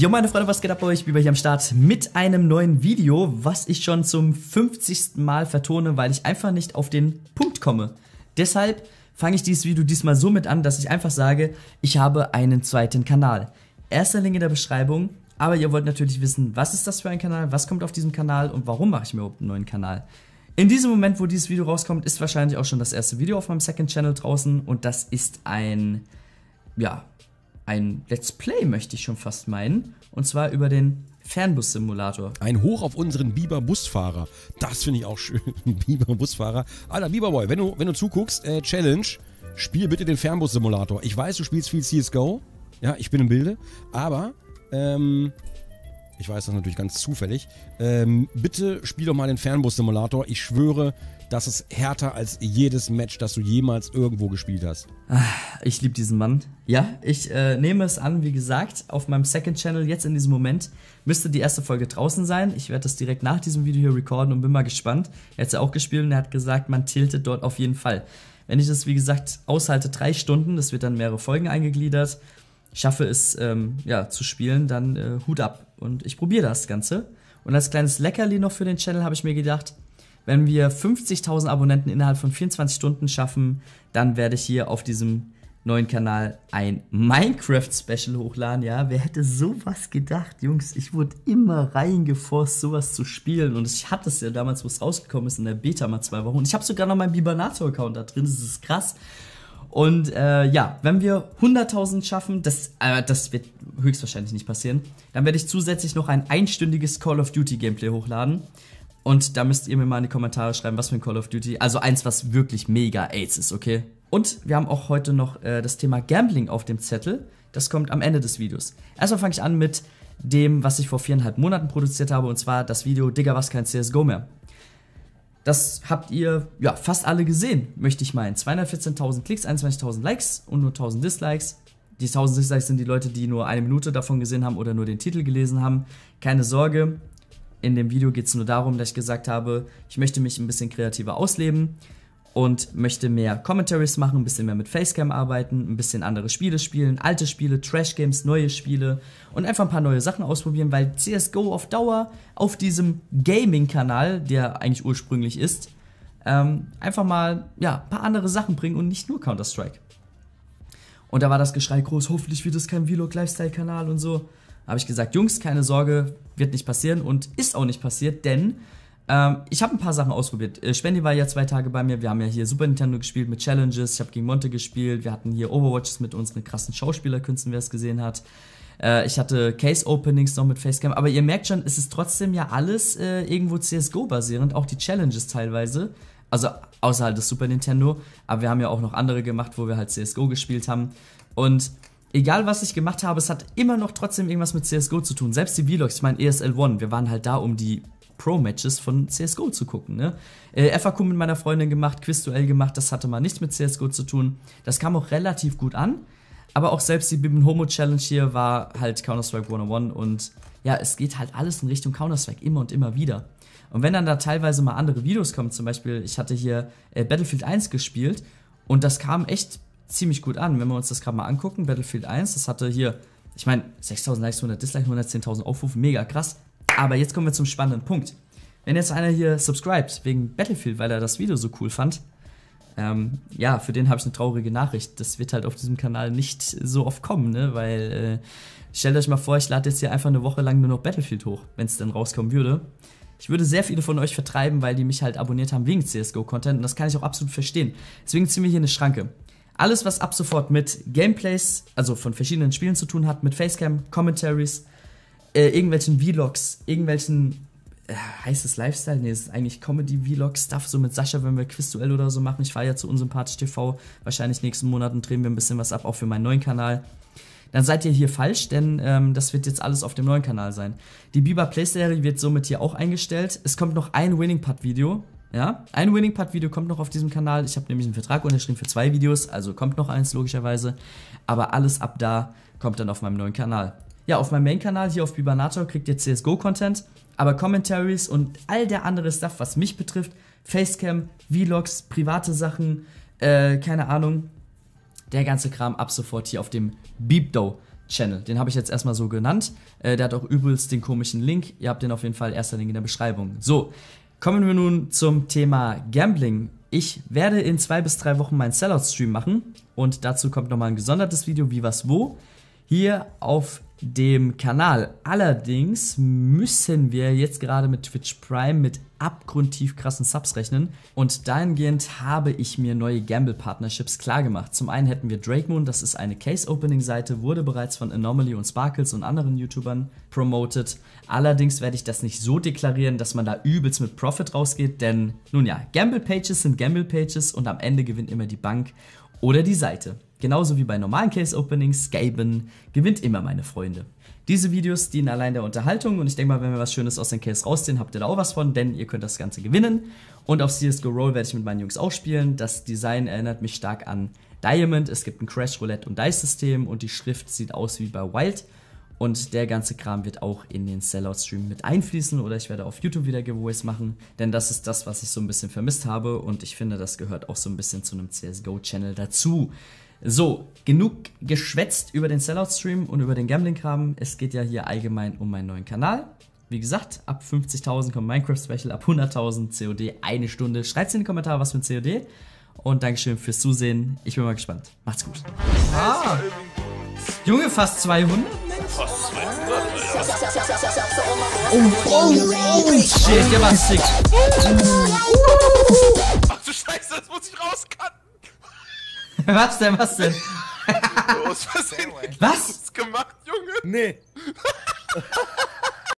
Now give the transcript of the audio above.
Jo meine Freunde, was geht ab bei euch? Wie bei hier am Start mit einem neuen Video, was ich schon zum 50. Mal vertone, weil ich einfach nicht auf den Punkt komme. Deshalb fange ich dieses Video diesmal so mit an, dass ich einfach sage, ich habe einen zweiten Kanal. Erster Link in der Beschreibung, aber ihr wollt natürlich wissen, was ist das für ein Kanal, was kommt auf diesem Kanal und warum mache ich mir überhaupt einen neuen Kanal. In diesem Moment, wo dieses Video rauskommt, ist wahrscheinlich auch schon das erste Video auf meinem Second Channel draußen und das ist ein, ja, ein Let's Play, möchte ich schon fast meinen. Und zwar über den Fernbus-Simulator. Ein Hoch auf unseren Biber-Busfahrer. Das finde ich auch schön. Biber-Busfahrer. Alter, Biberboy, wenn du, wenn du zuguckst, äh, Challenge, spiel bitte den Fernbus-Simulator. Ich weiß, du spielst viel CSGO. Ja, ich bin im Bilde. Aber, ähm, ich weiß das natürlich ganz zufällig. Ähm, bitte spiel doch mal den Fernbus-Simulator. Ich schwöre, das ist härter als jedes Match, das du jemals irgendwo gespielt hast. Ah, ich liebe diesen Mann. Ja, ich äh, nehme es an, wie gesagt, auf meinem Second Channel jetzt in diesem Moment müsste die erste Folge draußen sein. Ich werde das direkt nach diesem Video hier recorden und bin mal gespannt. Er hat es ja auch gespielt und er hat gesagt, man tiltet dort auf jeden Fall. Wenn ich das, wie gesagt, aushalte, drei Stunden, das wird dann mehrere Folgen eingegliedert, schaffe es ähm, ja, zu spielen, dann äh, Hut ab. Und ich probiere das Ganze. Und als kleines Leckerli noch für den Channel habe ich mir gedacht, wenn wir 50.000 Abonnenten innerhalb von 24 Stunden schaffen, dann werde ich hier auf diesem neuen Kanal ein Minecraft-Special hochladen. Ja, wer hätte sowas gedacht, Jungs? Ich wurde immer reingeforst, sowas zu spielen. Und ich hatte es ja damals, wo es rausgekommen ist, in der Beta mal zwei Wochen. Und ich habe sogar noch meinen bibernator account da drin. Das ist krass. Und äh, ja, wenn wir 100.000 schaffen, das, äh, das wird höchstwahrscheinlich nicht passieren, dann werde ich zusätzlich noch ein einstündiges Call of Duty Gameplay hochladen. Und da müsst ihr mir mal in die Kommentare schreiben, was für ein Call of Duty. Also eins, was wirklich mega AIDS ist, okay? Und wir haben auch heute noch äh, das Thema Gambling auf dem Zettel. Das kommt am Ende des Videos. Erstmal fange ich an mit dem, was ich vor viereinhalb Monaten produziert habe, und zwar das Video Digga, was kein CSGO mehr. Das habt ihr ja fast alle gesehen, möchte ich meinen. 214.000 Klicks, 21.000 Likes und nur 1.000 Dislikes. Die 1000 Dislikes sind die Leute, die nur eine Minute davon gesehen haben oder nur den Titel gelesen haben. Keine Sorge, in dem Video geht es nur darum, dass ich gesagt habe, ich möchte mich ein bisschen kreativer ausleben und möchte mehr Commentaries machen, ein bisschen mehr mit Facecam arbeiten, ein bisschen andere Spiele spielen, alte Spiele, Trash Games, neue Spiele und einfach ein paar neue Sachen ausprobieren, weil CSGO auf Dauer auf diesem Gaming-Kanal, der eigentlich ursprünglich ist, ähm, einfach mal ja, ein paar andere Sachen bringen und nicht nur Counter-Strike. Und da war das Geschrei groß, hoffentlich wird es kein Vlog-Lifestyle-Kanal und so habe ich gesagt, Jungs, keine Sorge, wird nicht passieren und ist auch nicht passiert, denn ähm, ich habe ein paar Sachen ausprobiert. Äh, Spendi war ja zwei Tage bei mir, wir haben ja hier Super Nintendo gespielt mit Challenges, ich habe gegen Monte gespielt, wir hatten hier Overwatches mit unseren krassen Schauspielerkünsten, wer es gesehen hat. Äh, ich hatte Case-Openings noch mit Facecam, aber ihr merkt schon, es ist trotzdem ja alles äh, irgendwo CSGO-basierend, auch die Challenges teilweise. Also außerhalb des Super Nintendo, aber wir haben ja auch noch andere gemacht, wo wir halt CSGO gespielt haben. Und egal was ich gemacht habe, es hat immer noch trotzdem irgendwas mit CSGO zu tun. Selbst die Vlogs, ich meine ESL One, wir waren halt da, um die Pro-Matches von CSGO zu gucken. Ne? Äh, FAQ mit meiner Freundin gemacht, Quizduell gemacht, das hatte mal nichts mit CSGO zu tun. Das kam auch relativ gut an. Aber auch selbst die Bibin Homo Challenge hier war halt Counter-Strike 101 und ja, es geht halt alles in Richtung Counter-Strike immer und immer wieder. Und wenn dann da teilweise mal andere Videos kommen, zum Beispiel, ich hatte hier äh, Battlefield 1 gespielt und das kam echt ziemlich gut an. Wenn wir uns das gerade mal angucken, Battlefield 1, das hatte hier, ich meine, 6.000 Likes, 100 Dislikes, 110.000 Aufrufe, mega krass. Aber jetzt kommen wir zum spannenden Punkt. Wenn jetzt einer hier subscribt wegen Battlefield, weil er das Video so cool fand, ähm, ja, für den habe ich eine traurige Nachricht. Das wird halt auf diesem Kanal nicht so oft kommen, ne? Weil, äh, stellt euch mal vor, ich lade jetzt hier einfach eine Woche lang nur noch Battlefield hoch, wenn es dann rauskommen würde. Ich würde sehr viele von euch vertreiben, weil die mich halt abonniert haben wegen CSGO-Content und das kann ich auch absolut verstehen. Deswegen ziehen wir hier eine Schranke. Alles, was ab sofort mit Gameplays, also von verschiedenen Spielen zu tun hat, mit Facecam, Commentaries, äh, irgendwelchen Vlogs, irgendwelchen äh, heißt es Lifestyle? Nee, es ist eigentlich Comedy-Vlog-Stuff, so mit Sascha, wenn wir Quizduell oder so machen. Ich fahre ja zu Unsympathisch TV. Wahrscheinlich nächsten Monaten drehen wir ein bisschen was ab, auch für meinen neuen Kanal. Dann seid ihr hier falsch, denn ähm, das wird jetzt alles auf dem neuen Kanal sein. Die Bieber Play-Serie wird somit hier auch eingestellt. Es kommt noch ein Winning Part video ja, ein Winning Part Video kommt noch auf diesem Kanal. Ich habe nämlich einen Vertrag unterschrieben für zwei Videos, also kommt noch eins logischerweise. Aber alles ab da kommt dann auf meinem neuen Kanal. Ja, auf meinem Main-Kanal hier auf Bibanator kriegt ihr CSGO-Content, aber Commentaries und all der andere Stuff, was mich betrifft, Facecam, Vlogs, private Sachen, äh, keine Ahnung, der ganze Kram ab sofort hier auf dem Beepdo. Channel. Den habe ich jetzt erstmal so genannt. Äh, der hat auch übelst den komischen Link. Ihr habt den auf jeden Fall erster Link in der Beschreibung. So, Kommen wir nun zum Thema Gambling. Ich werde in zwei bis drei Wochen meinen Sellout-Stream machen und dazu kommt nochmal ein gesondertes Video, wie was wo. Hier auf dem Kanal. Allerdings müssen wir jetzt gerade mit Twitch Prime mit abgrundtief krassen Subs rechnen und dahingehend habe ich mir neue Gamble-Partnerships klargemacht. Zum einen hätten wir Drake Moon, das ist eine Case-Opening-Seite, wurde bereits von Anomaly und Sparkles und anderen YouTubern promoted. Allerdings werde ich das nicht so deklarieren, dass man da übelst mit Profit rausgeht, denn nun ja, Gamble-Pages sind Gamble-Pages und am Ende gewinnt immer die Bank oder die Seite. Genauso wie bei normalen Case Openings, Gaben gewinnt immer meine Freunde. Diese Videos dienen allein der Unterhaltung und ich denke mal, wenn wir was Schönes aus den Case rausziehen, habt ihr da auch was von, denn ihr könnt das Ganze gewinnen. Und auf CSGO Roll werde ich mit meinen Jungs auch spielen. Das Design erinnert mich stark an Diamond. Es gibt ein Crash Roulette und Dice System und die Schrift sieht aus wie bei Wild. Und der ganze Kram wird auch in den Sellout-Stream mit einfließen oder ich werde auf YouTube wieder Giveaways machen, denn das ist das, was ich so ein bisschen vermisst habe und ich finde, das gehört auch so ein bisschen zu einem CSGO-Channel dazu. So, genug geschwätzt über den Sellout-Stream und über den Gambling-Kram. Es geht ja hier allgemein um meinen neuen Kanal. Wie gesagt, ab 50.000 kommt Minecraft-Special, ab 100.000 COD, eine Stunde. Schreibt es in die Kommentare, was für ein COD. Und Dankeschön fürs Zusehen. Ich bin mal gespannt. Macht's gut. Ah, Junge, fast 200? Fast 200, Oh, oh, oh, shit, der war sick. Ach du Scheiße, das muss ich rauscutten. Was denn, was denn? Du hast was gemacht, Junge? Nee.